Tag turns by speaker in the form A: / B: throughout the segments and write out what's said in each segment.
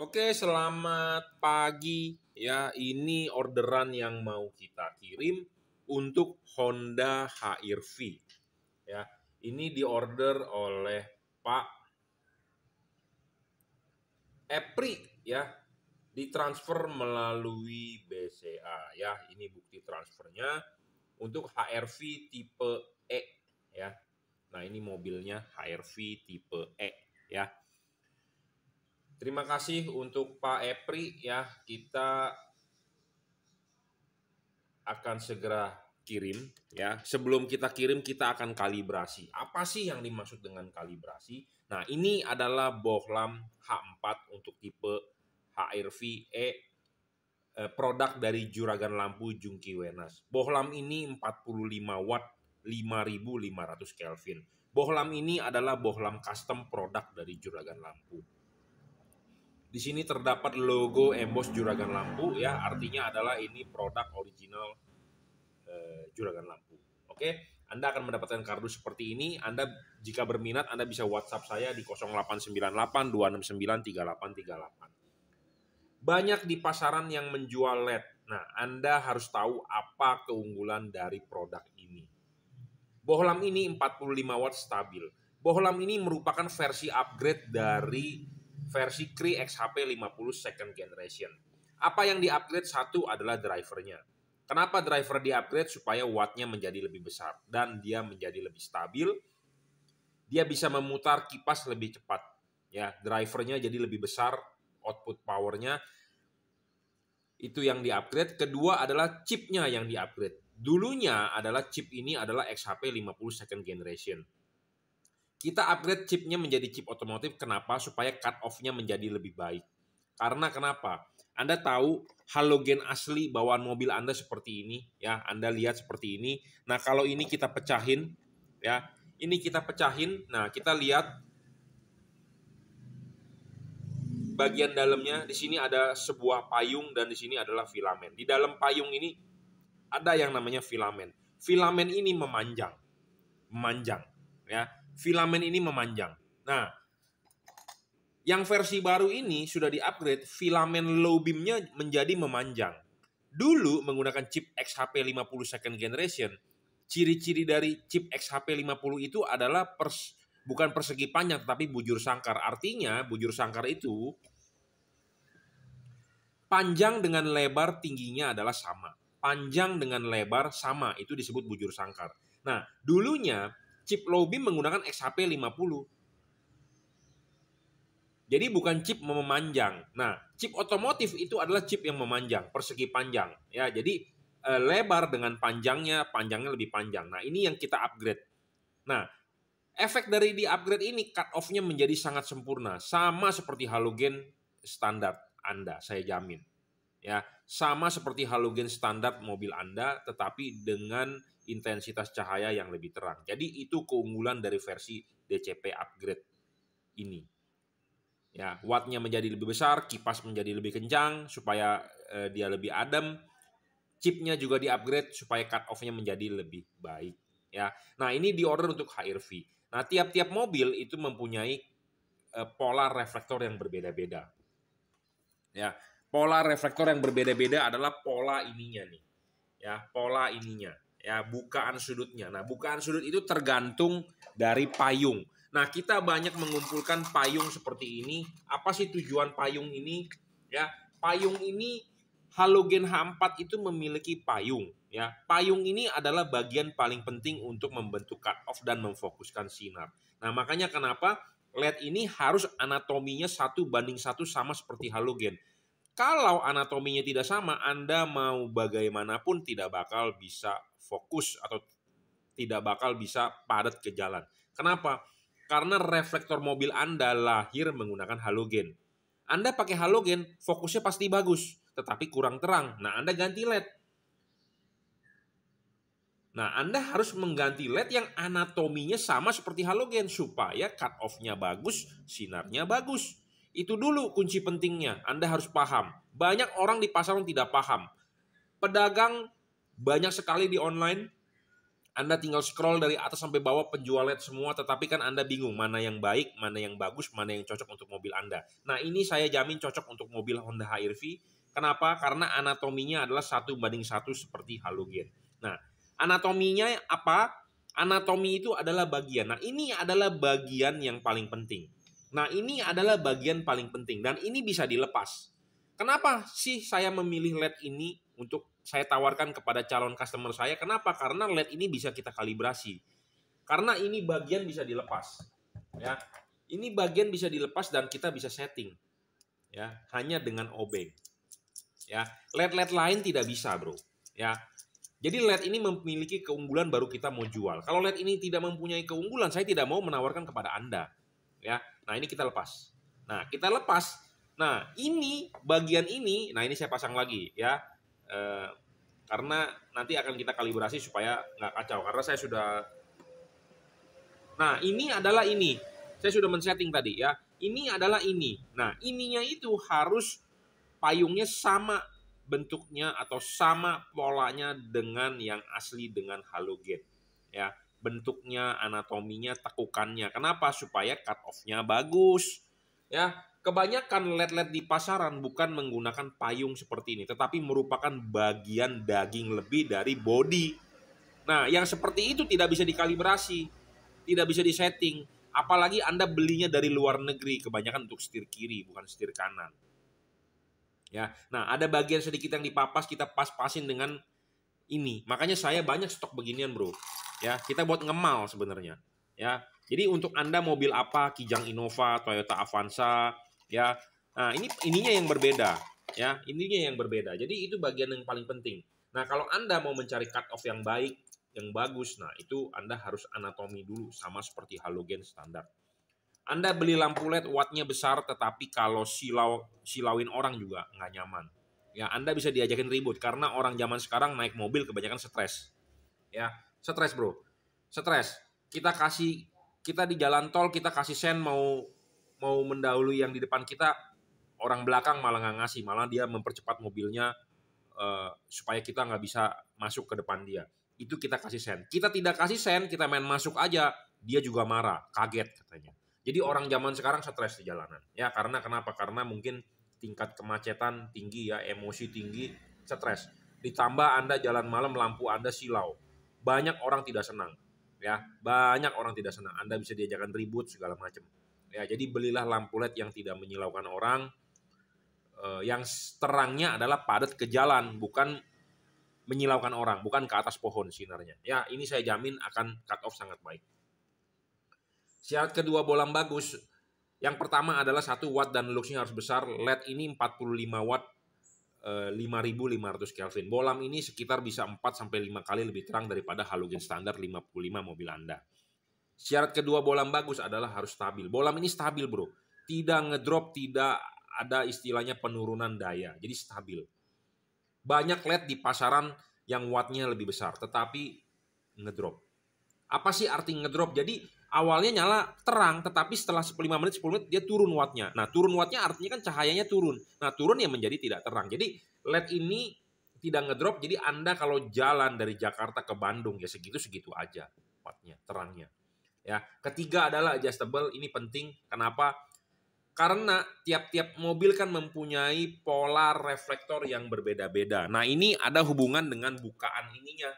A: Oke, selamat pagi. Ya, ini orderan yang mau kita kirim untuk Honda HR-V. Ya, ini diorder oleh Pak Epri ya. Ditransfer melalui BCA ya. Ini bukti transfernya untuk HR-V tipe E ya. Nah, ini mobilnya HR-V tipe E ya Terima kasih untuk Pak Epri ya. Kita akan segera kirim ya. Sebelum kita kirim kita akan kalibrasi. Apa sih yang dimaksud dengan kalibrasi? Nah, ini adalah bohlam H4 untuk tipe HRV E eh, produk dari Juragan Lampu Jungki Wenas. Bohlam ini 45 watt 5500 Kelvin. Bohlam ini adalah bohlam custom produk dari Juragan Lampu. Di sini terdapat logo emboss Juragan Lampu ya, artinya adalah ini produk original eh, Juragan Lampu. Oke, Anda akan mendapatkan kardus seperti ini. Anda jika berminat Anda bisa WhatsApp saya di 0898 269 3838. Banyak di pasaran yang menjual LED. Nah, Anda harus tahu apa keunggulan dari produk ini. Bohlam ini 45 watt stabil. Bohlam ini merupakan versi upgrade dari versi Cree XHP 50 second generation. Apa yang di satu adalah drivernya. Kenapa driver di Supaya wattnya menjadi lebih besar dan dia menjadi lebih stabil. Dia bisa memutar kipas lebih cepat. Ya, drivernya jadi lebih besar, output powernya itu yang di Kedua adalah chipnya yang di Dulunya adalah chip ini adalah XHP 50 second generation kita upgrade chipnya menjadi chip otomotif. Kenapa? Supaya cut off-nya menjadi lebih baik. Karena kenapa? Anda tahu halogen asli bawaan mobil Anda seperti ini, ya. Anda lihat seperti ini. Nah, kalau ini kita pecahin, ya. Ini kita pecahin. Nah, kita lihat bagian dalamnya. Di sini ada sebuah payung dan di sini adalah filamen. Di dalam payung ini ada yang namanya filamen. Filamen ini memanjang. Memanjang, ya filamen ini memanjang. Nah, yang versi baru ini sudah diupgrade filamen low beamnya menjadi memanjang. Dulu menggunakan chip XHP50 second generation, ciri-ciri dari chip XHP50 itu adalah pers bukan persegi panjang tetapi bujur sangkar. Artinya bujur sangkar itu panjang dengan lebar tingginya adalah sama. Panjang dengan lebar sama, itu disebut bujur sangkar. Nah, dulunya chip low beam menggunakan XHP 50. Jadi bukan chip memanjang. Nah, chip otomotif itu adalah chip yang memanjang, persegi panjang. Ya, jadi e, lebar dengan panjangnya, panjangnya lebih panjang. Nah, ini yang kita upgrade. Nah, efek dari di upgrade ini cut off-nya menjadi sangat sempurna, sama seperti halogen standar Anda, saya jamin. Ya, sama seperti halogen standar mobil Anda tetapi dengan intensitas cahaya yang lebih terang. Jadi itu keunggulan dari versi DCP upgrade ini. Ya, wattnya menjadi lebih besar, kipas menjadi lebih kencang supaya eh, dia lebih adem. Chipnya juga di-upgrade supaya cut off-nya menjadi lebih baik, ya. Nah, ini di order untuk HRV. Nah, tiap-tiap mobil itu mempunyai eh, pola reflektor yang berbeda-beda. Ya, pola reflektor yang berbeda-beda adalah pola ininya nih. Ya, pola ininya ya bukaan sudutnya. Nah, bukaan sudut itu tergantung dari payung. Nah, kita banyak mengumpulkan payung seperti ini. Apa sih tujuan payung ini? Ya, payung ini halogen H4 itu memiliki payung, ya. Payung ini adalah bagian paling penting untuk membentuk cut off dan memfokuskan sinar. Nah, makanya kenapa LED ini harus anatominya satu banding satu sama seperti halogen. Kalau anatominya tidak sama, Anda mau bagaimanapun tidak bakal bisa fokus atau tidak bakal bisa padat ke jalan. Kenapa? Karena reflektor mobil Anda lahir menggunakan halogen. Anda pakai halogen, fokusnya pasti bagus, tetapi kurang terang. Nah, Anda ganti LED. Nah, Anda harus mengganti LED yang anatominya sama seperti halogen supaya cut off-nya bagus, sinarnya bagus. Itu dulu kunci pentingnya, Anda harus paham. Banyak orang di pasar yang tidak paham. Pedagang banyak sekali di online, anda tinggal scroll dari atas sampai bawah penjualnya semua, tetapi kan Anda bingung mana yang baik, mana yang bagus, mana yang cocok untuk mobil Anda. Nah ini saya jamin cocok untuk mobil Honda HR-V. Kenapa? Karena anatominya adalah satu banding satu seperti halogen. Nah anatominya apa? Anatomi itu adalah bagian. Nah ini adalah bagian yang paling penting. Nah, ini adalah bagian paling penting dan ini bisa dilepas. Kenapa sih saya memilih LED ini untuk saya tawarkan kepada calon customer saya? Kenapa? Karena LED ini bisa kita kalibrasi. Karena ini bagian bisa dilepas. Ya. Ini bagian bisa dilepas dan kita bisa setting. Ya, hanya dengan obeng. Ya, LED-LED lain tidak bisa, Bro. Ya. Jadi LED ini memiliki keunggulan baru kita mau jual. Kalau LED ini tidak mempunyai keunggulan, saya tidak mau menawarkan kepada Anda. Ya Nah, ini kita lepas. Nah, kita lepas. Nah, ini bagian ini, nah ini saya pasang lagi ya. E, karena nanti akan kita kalibrasi supaya nggak kacau. Karena saya sudah Nah, ini adalah ini. Saya sudah men-setting tadi ya. Ini adalah ini. Nah, ininya itu harus payungnya sama bentuknya atau sama polanya dengan yang asli dengan halogen ya bentuknya, anatominya, tekukannya. Kenapa? Supaya cut off-nya bagus. Ya, kebanyakan led-led di pasaran bukan menggunakan payung seperti ini, tetapi merupakan bagian daging lebih dari body. Nah, yang seperti itu tidak bisa dikalibrasi, tidak bisa disetting. Apalagi Anda belinya dari luar negeri, kebanyakan untuk setir kiri, bukan setir kanan. Ya, nah ada bagian sedikit yang dipapas kita pas-pasin dengan ini. Makanya saya banyak stok beginian, Bro. Ya, kita buat ngemal sebenarnya. Ya. Jadi untuk Anda mobil apa, Kijang Innova, Toyota Avanza, ya. Nah, ini ininya yang berbeda, ya. Ininya yang berbeda. Jadi itu bagian yang paling penting. Nah, kalau Anda mau mencari cut off yang baik, yang bagus, nah itu Anda harus anatomi dulu sama seperti halogen standar. Anda beli lampu LED wattnya besar, tetapi kalau silau silauin orang juga nggak nyaman. Ya, Anda bisa diajakin ribut karena orang zaman sekarang naik mobil kebanyakan stres. Ya, stres, Bro. Stres. Kita kasih kita di jalan tol kita kasih sen mau mau mendahului yang di depan kita, orang belakang malah nggak ngasih, malah dia mempercepat mobilnya uh, supaya kita nggak bisa masuk ke depan dia. Itu kita kasih sen. Kita tidak kasih sen, kita main masuk aja, dia juga marah, kaget katanya. Jadi orang zaman sekarang stres di jalanan. Ya, karena kenapa? Karena mungkin tingkat kemacetan tinggi ya, emosi tinggi, stres. Ditambah Anda jalan malam lampu Anda silau. Banyak orang tidak senang, ya. Banyak orang tidak senang. Anda bisa diajarkan ribut segala macam. Ya, jadi belilah lampu LED yang tidak menyilaukan orang, eh, yang terangnya adalah padat ke jalan, bukan menyilaukan orang, bukan ke atas pohon sinarnya. Ya, ini saya jamin akan cut off sangat baik. Syarat kedua bolam bagus, yang pertama adalah satu watt dan luxnya harus besar. LED ini 45 watt 5500 eh, Kelvin. Bolam ini sekitar bisa 4 sampai 5 kali lebih terang daripada halogen standar 55 mobil Anda. Syarat kedua bolam bagus adalah harus stabil. Bolam ini stabil, Bro. Tidak ngedrop, tidak ada istilahnya penurunan daya. Jadi stabil. Banyak LED di pasaran yang wattnya lebih besar, tetapi ngedrop. Apa sih arti ngedrop? Jadi awalnya nyala terang tetapi setelah 5 menit 10 menit dia turun wattnya nah turun wattnya artinya kan cahayanya turun nah turun ya menjadi tidak terang jadi LED ini tidak ngedrop jadi anda kalau jalan dari Jakarta ke Bandung ya segitu segitu aja wattnya terangnya ya ketiga adalah adjustable ini penting kenapa karena tiap-tiap mobil kan mempunyai pola reflektor yang berbeda-beda. Nah ini ada hubungan dengan bukaan ininya,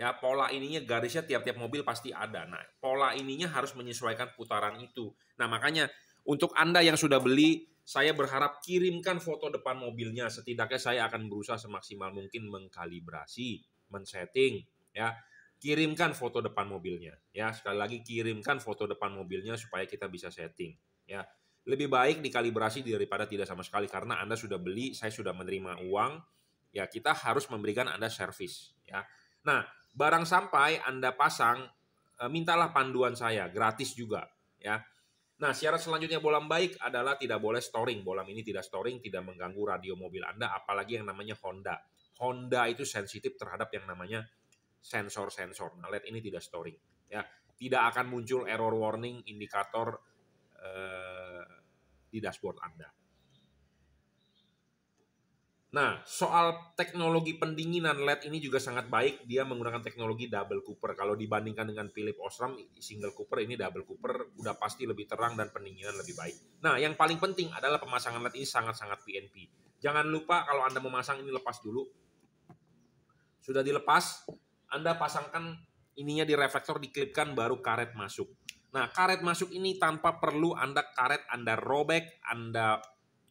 A: Ya, pola ininya garisnya tiap-tiap mobil pasti ada. Nah, pola ininya harus menyesuaikan putaran itu. Nah, makanya untuk Anda yang sudah beli, saya berharap kirimkan foto depan mobilnya. Setidaknya saya akan berusaha semaksimal mungkin mengkalibrasi, men-setting, ya. Kirimkan foto depan mobilnya, ya. Sekali lagi kirimkan foto depan mobilnya supaya kita bisa setting, ya. Lebih baik dikalibrasi daripada tidak sama sekali karena Anda sudah beli, saya sudah menerima uang, ya kita harus memberikan Anda servis, ya. Nah, Barang sampai Anda pasang, eh, mintalah panduan saya, gratis juga, ya. Nah, syarat selanjutnya bolam baik adalah tidak boleh storing. Bolam ini tidak storing, tidak mengganggu radio mobil Anda, apalagi yang namanya Honda. Honda itu sensitif terhadap yang namanya sensor-sensor. Nah, LED ini tidak storing. Ya, tidak akan muncul error warning indikator eh, di dashboard Anda. Nah, soal teknologi pendinginan LED ini juga sangat baik. Dia menggunakan teknologi double cooper. Kalau dibandingkan dengan Philip Osram single cooper, ini double cooper udah pasti lebih terang dan pendinginan lebih baik. Nah, yang paling penting adalah pemasangan LED ini sangat-sangat PNP. Jangan lupa kalau Anda memasang ini lepas dulu. Sudah dilepas, Anda pasangkan ininya di reflektor, diklipkan baru karet masuk. Nah, karet masuk ini tanpa perlu Anda karet, Anda robek, Anda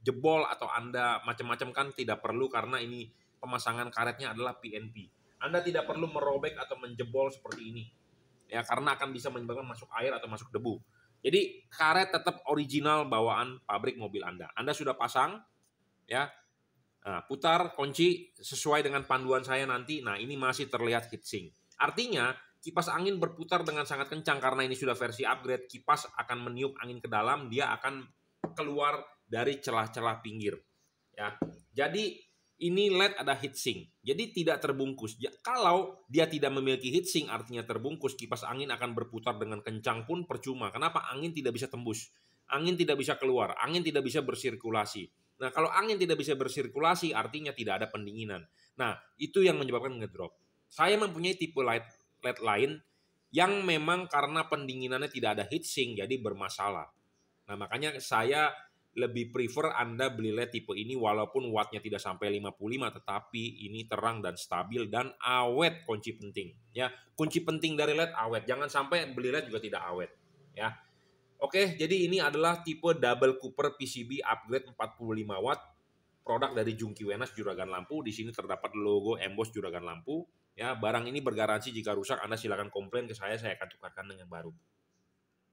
A: jebol atau Anda macam-macam kan tidak perlu karena ini pemasangan karetnya adalah PNP. Anda tidak perlu merobek atau menjebol seperti ini. Ya, karena akan bisa menyebabkan masuk air atau masuk debu. Jadi karet tetap original bawaan pabrik mobil Anda. Anda sudah pasang ya. Nah, putar kunci sesuai dengan panduan saya nanti. Nah, ini masih terlihat heatsink. Artinya, kipas angin berputar dengan sangat kencang karena ini sudah versi upgrade. Kipas akan meniup angin ke dalam, dia akan keluar dari celah-celah pinggir. Ya. Jadi ini LED ada heatsink. Jadi tidak terbungkus. Ya, kalau dia tidak memiliki heatsink artinya terbungkus, kipas angin akan berputar dengan kencang pun percuma. Kenapa? Angin tidak bisa tembus. Angin tidak bisa keluar, angin tidak bisa bersirkulasi. Nah, kalau angin tidak bisa bersirkulasi artinya tidak ada pendinginan. Nah, itu yang menyebabkan ngedrop. Saya mempunyai tipe LED, LED lain yang memang karena pendinginannya tidak ada heatsink jadi bermasalah. Nah, makanya saya lebih prefer Anda beli LED tipe ini walaupun wattnya tidak sampai 55 tetapi ini terang dan stabil dan awet kunci penting ya kunci penting dari LED awet jangan sampai beli LED juga tidak awet ya Oke jadi ini adalah tipe double Cooper PCB upgrade 45 watt produk dari Jungki Wenas Juragan Lampu di sini terdapat logo emboss Juragan Lampu ya barang ini bergaransi jika rusak Anda silakan komplain ke saya saya akan tukarkan dengan baru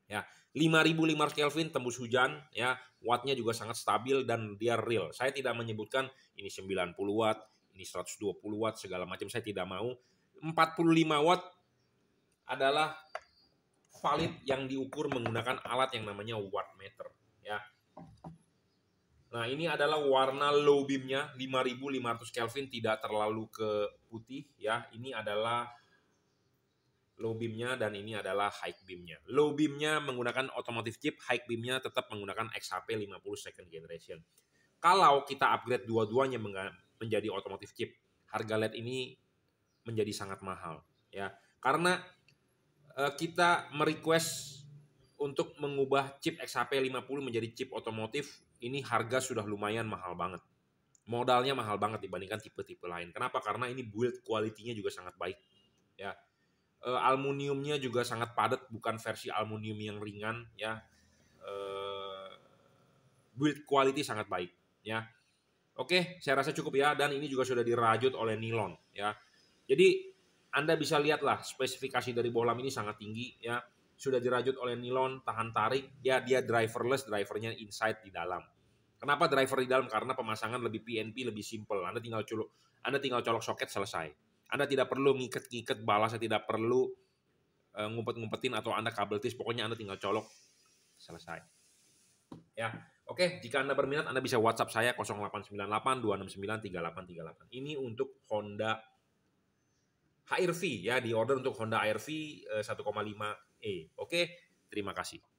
A: ya 5500 Kelvin tembus hujan ya wattnya juga sangat stabil dan dia real saya tidak menyebutkan ini 90 watt ini 120 watt segala macam saya tidak mau 45 watt adalah valid yang diukur menggunakan alat yang namanya watt meter ya Nah, ini adalah warna low beamnya 5500 Kelvin tidak terlalu ke putih ya. Ini adalah low beamnya dan ini adalah high beamnya. Low beamnya menggunakan automotive chip, high beamnya tetap menggunakan XHP 50 second generation. Kalau kita upgrade dua-duanya menjadi automotive chip, harga LED ini menjadi sangat mahal ya. Karena eh, kita merequest untuk mengubah chip XHP 50 menjadi chip otomotif, ini harga sudah lumayan mahal banget. Modalnya mahal banget dibandingkan tipe-tipe lain. Kenapa? Karena ini build quality-nya juga sangat baik. Ya, uh, aluminiumnya juga sangat padat bukan versi aluminium yang ringan ya uh, build quality sangat baik ya oke saya rasa cukup ya dan ini juga sudah dirajut oleh nilon ya jadi anda bisa lihatlah spesifikasi dari bohlam ini sangat tinggi ya sudah dirajut oleh nilon tahan tarik ya dia driverless drivernya inside di dalam Kenapa driver di dalam? Karena pemasangan lebih PNP, lebih simple. Anda tinggal colok, Anda tinggal colok soket selesai. Anda tidak perlu ngikat-ngikat balasnya, tidak perlu eh, ngumpet-ngumpetin atau Anda kabel tis, pokoknya Anda tinggal colok, selesai. Ya, oke, jika Anda berminat Anda bisa WhatsApp saya 0898-269-3838. Ini untuk Honda v ya, di order untuk Honda HRV uh, 1,5E. Oke, terima kasih.